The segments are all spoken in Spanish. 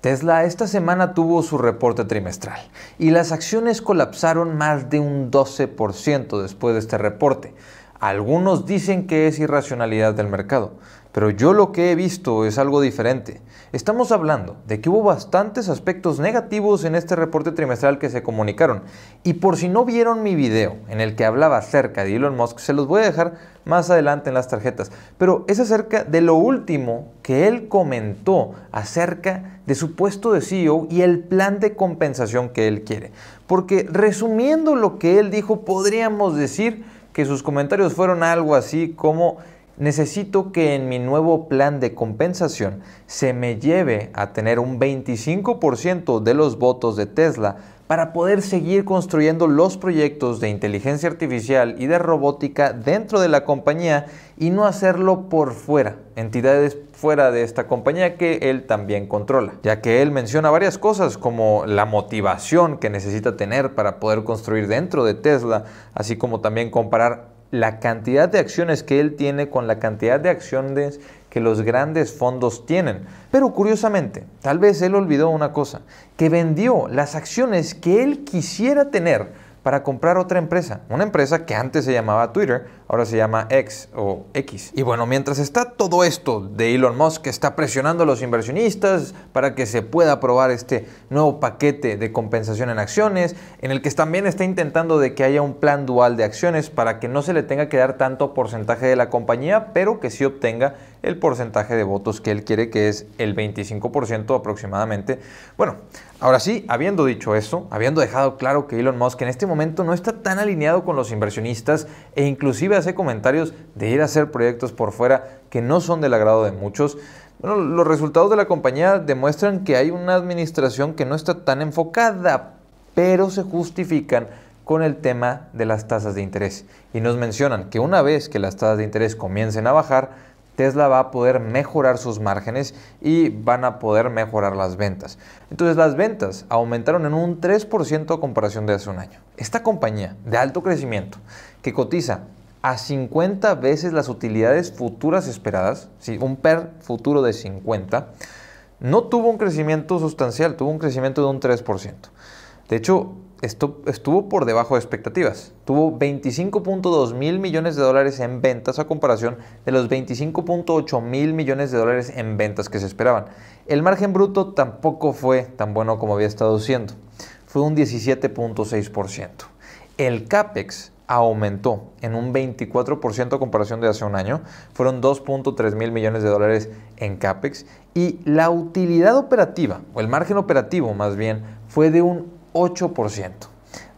Tesla esta semana tuvo su reporte trimestral y las acciones colapsaron más de un 12% después de este reporte. Algunos dicen que es irracionalidad del mercado, pero yo lo que he visto es algo diferente. Estamos hablando de que hubo bastantes aspectos negativos en este reporte trimestral que se comunicaron. Y por si no vieron mi video en el que hablaba acerca de Elon Musk, se los voy a dejar más adelante en las tarjetas. Pero es acerca de lo último que él comentó acerca de su puesto de CEO y el plan de compensación que él quiere. Porque resumiendo lo que él dijo, podríamos decir que sus comentarios fueron algo así como necesito que en mi nuevo plan de compensación se me lleve a tener un 25% de los votos de Tesla para poder seguir construyendo los proyectos de inteligencia artificial y de robótica dentro de la compañía y no hacerlo por fuera, entidades fuera de esta compañía que él también controla, ya que él menciona varias cosas como la motivación que necesita tener para poder construir dentro de Tesla, así como también comparar la cantidad de acciones que él tiene con la cantidad de acciones que los grandes fondos tienen. Pero curiosamente, tal vez él olvidó una cosa, que vendió las acciones que él quisiera tener para comprar otra empresa, una empresa que antes se llamaba Twitter, ahora se llama X o X. Y bueno, mientras está todo esto de Elon Musk que está presionando a los inversionistas para que se pueda aprobar este nuevo paquete de compensación en acciones, en el que también está intentando de que haya un plan dual de acciones para que no se le tenga que dar tanto porcentaje de la compañía, pero que sí obtenga el porcentaje de votos que él quiere, que es el 25% aproximadamente. Bueno, ahora sí, habiendo dicho eso, habiendo dejado claro que Elon Musk en este momento no está tan alineado con los inversionistas e inclusive hace comentarios de ir a hacer proyectos por fuera que no son del agrado de muchos. los resultados de la compañía demuestran que hay una administración que no está tan enfocada, pero se justifican con el tema de las tasas de interés. Y nos mencionan que una vez que las tasas de interés comiencen a bajar, Tesla va a poder mejorar sus márgenes y van a poder mejorar las ventas. Entonces las ventas aumentaron en un 3% a comparación de hace un año. Esta compañía de alto crecimiento que cotiza a 50 veces las utilidades futuras esperadas, sí, un PER futuro de 50, no tuvo un crecimiento sustancial, tuvo un crecimiento de un 3%. De hecho, esto estuvo por debajo de expectativas. Tuvo 25.2 mil millones de dólares en ventas a comparación de los 25.8 mil millones de dólares en ventas que se esperaban. El margen bruto tampoco fue tan bueno como había estado siendo. Fue un 17.6%. El CAPEX aumentó en un 24% a comparación de hace un año. Fueron 2.3 mil millones de dólares en CAPEX. Y la utilidad operativa, o el margen operativo más bien, fue de un 8%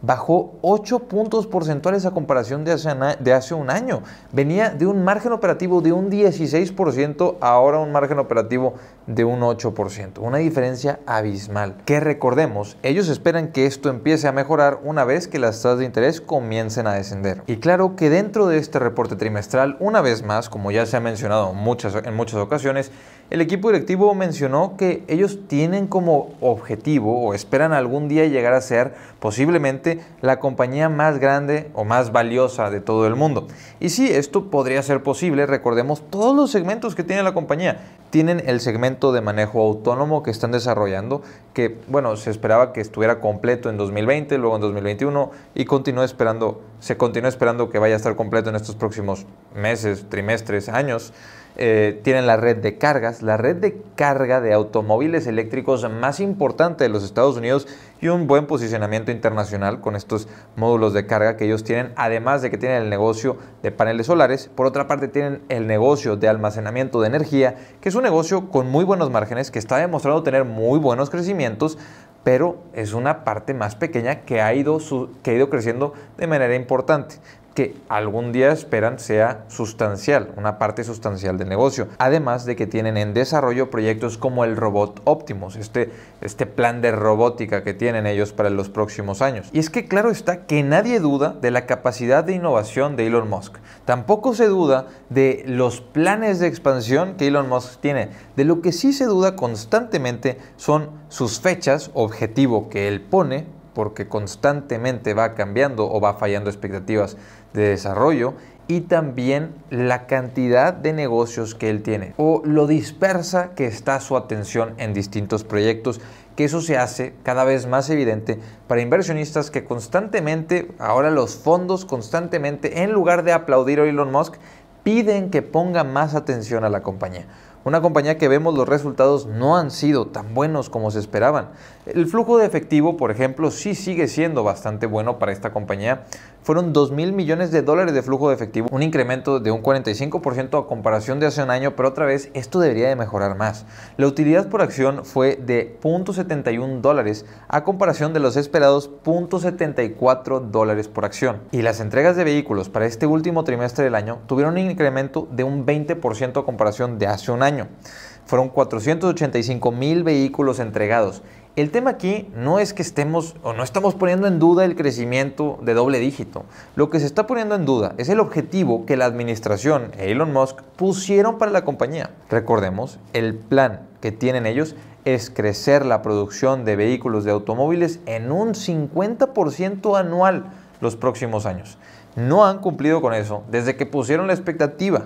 bajó 8 puntos porcentuales a comparación de hace, de hace un año. Venía de un margen operativo de un 16% ahora un margen operativo de un 8%. Una diferencia abismal. Que recordemos, ellos esperan que esto empiece a mejorar una vez que las tasas de interés comiencen a descender. Y claro que dentro de este reporte trimestral, una vez más, como ya se ha mencionado muchas, en muchas ocasiones, el equipo directivo mencionó que ellos tienen como objetivo o esperan algún día llegar a ser posiblemente la compañía más grande o más valiosa de todo el mundo. Y sí, esto podría ser posible, recordemos todos los segmentos que tiene la compañía, tienen el segmento de manejo autónomo que están desarrollando, que bueno, se esperaba que estuviera completo en 2020, luego en 2021 y continúa esperando, se continúa esperando que vaya a estar completo en estos próximos meses, trimestres, años. Eh, tienen la red de cargas, la red de carga de automóviles eléctricos más importante de los Estados Unidos y un buen posicionamiento internacional con estos módulos de carga que ellos tienen, además de que tienen el negocio de paneles solares, por otra parte tienen el negocio de almacenamiento de energía, que es negocio con muy buenos márgenes, que está demostrado tener muy buenos crecimientos, pero es una parte más pequeña que que ha ido creciendo de manera importante que algún día esperan sea sustancial, una parte sustancial del negocio. Además de que tienen en desarrollo proyectos como el robot Optimus, este, este plan de robótica que tienen ellos para los próximos años. Y es que claro está que nadie duda de la capacidad de innovación de Elon Musk. Tampoco se duda de los planes de expansión que Elon Musk tiene. De lo que sí se duda constantemente son sus fechas, objetivo que él pone, porque constantemente va cambiando o va fallando expectativas de desarrollo y también la cantidad de negocios que él tiene o lo dispersa que está su atención en distintos proyectos, que eso se hace cada vez más evidente para inversionistas que constantemente, ahora los fondos constantemente, en lugar de aplaudir a Elon Musk, piden que ponga más atención a la compañía. Una compañía que vemos los resultados no han sido tan buenos como se esperaban. El flujo de efectivo, por ejemplo, sí sigue siendo bastante bueno para esta compañía, fueron 2 mil millones de dólares de flujo de efectivo, un incremento de un 45% a comparación de hace un año, pero otra vez esto debería de mejorar más. La utilidad por acción fue de 0.71 dólares a comparación de los esperados 0.74 dólares por acción. Y las entregas de vehículos para este último trimestre del año tuvieron un incremento de un 20% a comparación de hace un año. Fueron 485 mil vehículos entregados. El tema aquí no es que estemos o no estamos poniendo en duda el crecimiento de doble dígito. Lo que se está poniendo en duda es el objetivo que la administración e Elon Musk pusieron para la compañía. Recordemos, el plan que tienen ellos es crecer la producción de vehículos de automóviles en un 50% anual los próximos años no han cumplido con eso desde que pusieron la expectativa.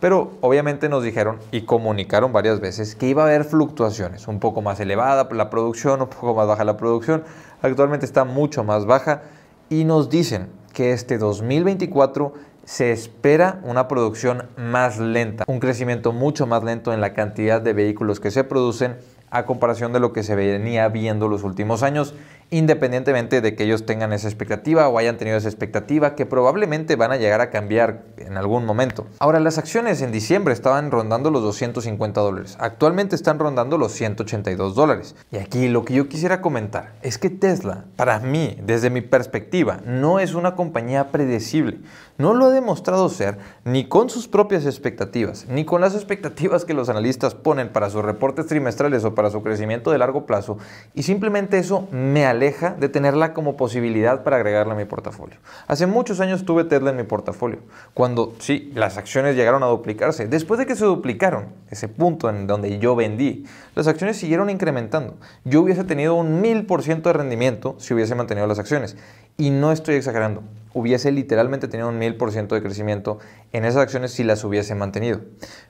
Pero obviamente nos dijeron y comunicaron varias veces que iba a haber fluctuaciones, un poco más elevada la producción, un poco más baja la producción. Actualmente está mucho más baja y nos dicen que este 2024 se espera una producción más lenta, un crecimiento mucho más lento en la cantidad de vehículos que se producen a comparación de lo que se venía viendo los últimos años independientemente de que ellos tengan esa expectativa o hayan tenido esa expectativa, que probablemente van a llegar a cambiar en algún momento. Ahora, las acciones en diciembre estaban rondando los 250 dólares, actualmente están rondando los 182 dólares. Y aquí lo que yo quisiera comentar es que Tesla, para mí, desde mi perspectiva, no es una compañía predecible no lo ha demostrado ser ni con sus propias expectativas, ni con las expectativas que los analistas ponen para sus reportes trimestrales o para su crecimiento de largo plazo, y simplemente eso me aleja de tenerla como posibilidad para agregarla a mi portafolio. Hace muchos años tuve Tesla en mi portafolio, cuando sí, las acciones llegaron a duplicarse. Después de que se duplicaron, ese punto en donde yo vendí, las acciones siguieron incrementando. Yo hubiese tenido un 1000% de rendimiento si hubiese mantenido las acciones. Y no estoy exagerando, hubiese literalmente tenido un 1000% de crecimiento en esas acciones si las hubiese mantenido.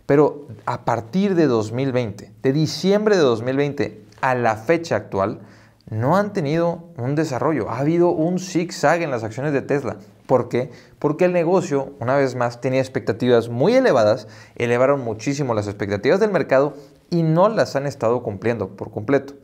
Pero a partir de 2020, de diciembre de 2020 a la fecha actual, no han tenido un desarrollo. Ha habido un zigzag en las acciones de Tesla. ¿Por qué? Porque el negocio, una vez más, tenía expectativas muy elevadas, elevaron muchísimo las expectativas del mercado y no las han estado cumpliendo por completo.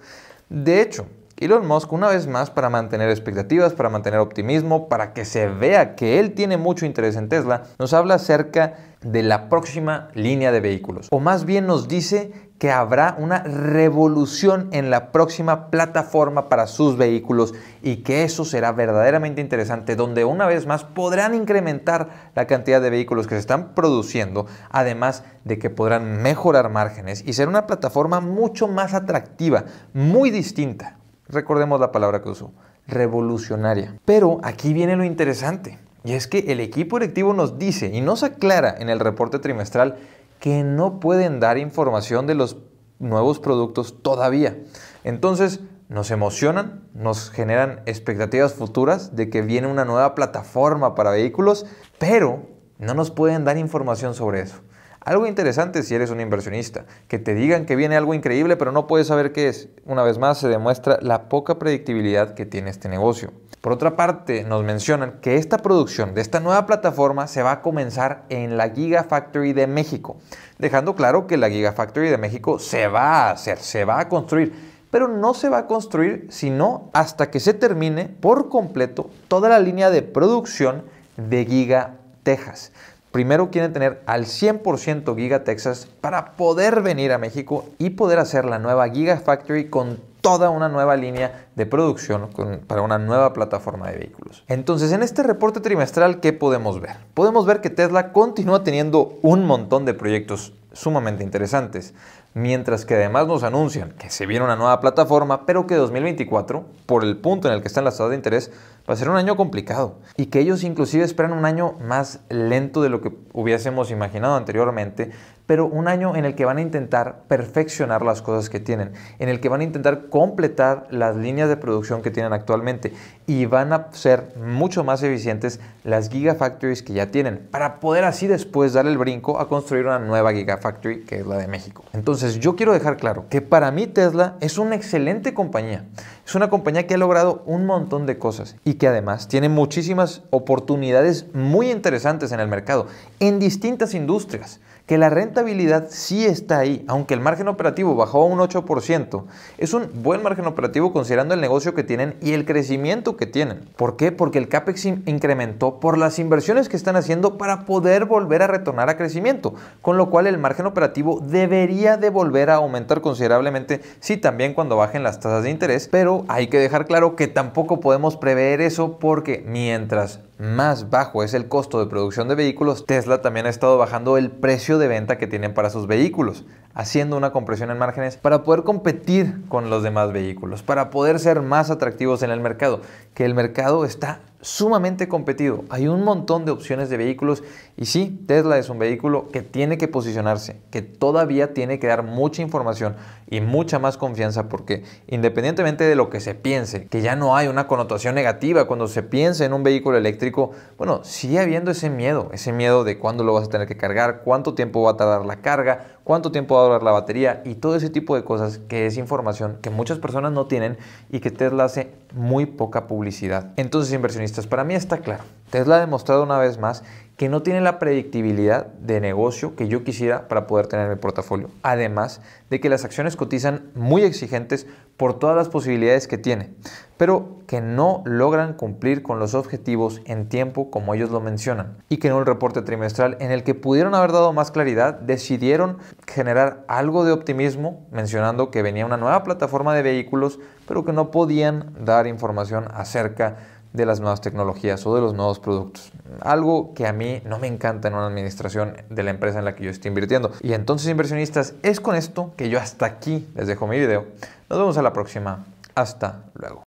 De hecho, Elon Musk, una vez más, para mantener expectativas, para mantener optimismo, para que se vea que él tiene mucho interés en Tesla, nos habla acerca de la próxima línea de vehículos. O más bien nos dice que habrá una revolución en la próxima plataforma para sus vehículos y que eso será verdaderamente interesante, donde una vez más podrán incrementar la cantidad de vehículos que se están produciendo, además de que podrán mejorar márgenes y ser una plataforma mucho más atractiva, muy distinta Recordemos la palabra que usó, revolucionaria. Pero aquí viene lo interesante, y es que el equipo directivo nos dice y nos aclara en el reporte trimestral que no pueden dar información de los nuevos productos todavía. Entonces, nos emocionan, nos generan expectativas futuras de que viene una nueva plataforma para vehículos, pero no nos pueden dar información sobre eso. Algo interesante si eres un inversionista, que te digan que viene algo increíble pero no puedes saber qué es. Una vez más se demuestra la poca predictibilidad que tiene este negocio. Por otra parte, nos mencionan que esta producción de esta nueva plataforma se va a comenzar en la Gigafactory de México, dejando claro que la Gigafactory de México se va a hacer, se va a construir pero no se va a construir sino hasta que se termine por completo toda la línea de producción de Giga Texas primero quieren tener al 100% Giga Texas para poder venir a México y poder hacer la nueva Giga Factory con toda una nueva línea de producción para una nueva plataforma de vehículos. Entonces, en este reporte trimestral, ¿qué podemos ver? Podemos ver que Tesla continúa teniendo un montón de proyectos sumamente interesantes mientras que además nos anuncian que se viene una nueva plataforma, pero que 2024, por el punto en el que están las tasas de interés, va a ser un año complicado y que ellos inclusive esperan un año más lento de lo que hubiésemos imaginado anteriormente, pero un año en el que van a intentar perfeccionar las cosas que tienen, en el que van a intentar completar las líneas de producción que tienen actualmente y van a ser mucho más eficientes las gigafactories que ya tienen para poder así después dar el brinco a construir una nueva gigafactory que es la de México. Entonces yo quiero dejar claro que para mí Tesla es una excelente compañía, es una compañía que ha logrado un montón de cosas y que además tiene muchísimas oportunidades muy interesantes en el mercado, en distintas industrias que la rentabilidad sí está ahí, aunque el margen operativo bajó a un 8%, es un buen margen operativo considerando el negocio que tienen y el crecimiento que tienen. ¿Por qué? Porque el CAPEX incrementó por las inversiones que están haciendo para poder volver a retornar a crecimiento, con lo cual el margen operativo debería de volver a aumentar considerablemente, sí también cuando bajen las tasas de interés, pero hay que dejar claro que tampoco podemos prever eso porque mientras más bajo es el costo de producción de vehículos, Tesla también ha estado bajando el precio de venta que tienen para sus vehículos, haciendo una compresión en márgenes para poder competir con los demás vehículos, para poder ser más atractivos en el mercado, que el mercado está sumamente competido. Hay un montón de opciones de vehículos y sí, Tesla es un vehículo que tiene que posicionarse, que todavía tiene que dar mucha información y mucha más confianza porque independientemente de lo que se piense, que ya no hay una connotación negativa cuando se piensa en un vehículo eléctrico, bueno, sigue habiendo ese miedo, ese miedo de cuándo lo vas a tener que cargar, cuánto tiempo va a tardar la carga, cuánto tiempo va a durar la batería y todo ese tipo de cosas que es información que muchas personas no tienen y que Tesla hace muy poca publicidad. Entonces, inversionistas para mí está claro. Tesla ha demostrado una vez más que no tiene la predictibilidad de negocio que yo quisiera para poder tener mi portafolio. Además de que las acciones cotizan muy exigentes por todas las posibilidades que tiene, pero que no logran cumplir con los objetivos en tiempo como ellos lo mencionan. Y que en un reporte trimestral en el que pudieron haber dado más claridad, decidieron generar algo de optimismo mencionando que venía una nueva plataforma de vehículos, pero que no podían dar información acerca de las nuevas tecnologías o de los nuevos productos. Algo que a mí no me encanta en una administración de la empresa en la que yo estoy invirtiendo. Y entonces inversionistas, es con esto que yo hasta aquí les dejo mi video. Nos vemos a la próxima. Hasta luego.